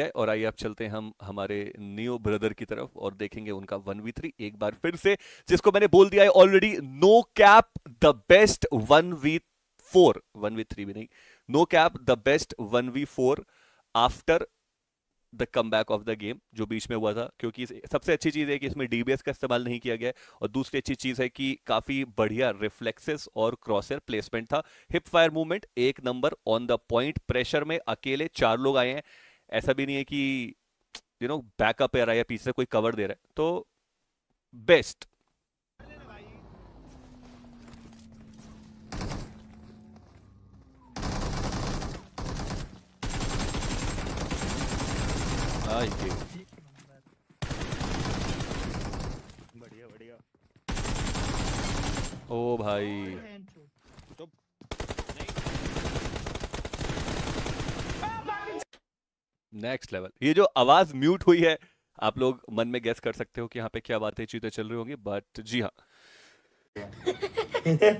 है और आइए अब चलते हैं हम हमारे न्यू ब्रदर की तरफ और देखेंगे उनका वन वी थ्री एक बार फिर से जिसको मैंने बोल दिया है already no cap the best one V four one V three भी नहीं no cap the best one V four after the comeback of the game जो बीच में हुआ था क्योंकि सबसे अच्छी चीज़ है कि इसमें डीबीएस का इस्तेमाल नहीं किया गया और दूसरी अच्छी चीज़ है कि काफ़ी बढ़िया रिफ्लेक्सेस और क्रॉसर प्लेसमेंट था हिप फायर मूवमेंट एक number on the point pressure में अकेले चार लोग आए हैं ऐसा भी नहीं है कि यू नो बैकअप है या पीछे से कोई कवर दे रहा है तो बेस्ट बढ़िया बढ़िया ओ oh, भाई नेक्स्ट लेवल ये जो आवाज म्यूट हुई है आप लोग मन में गैस कर सकते हो कि यहाँ पे क्या बातें चीजें चल रही होंगी बट जी हाँ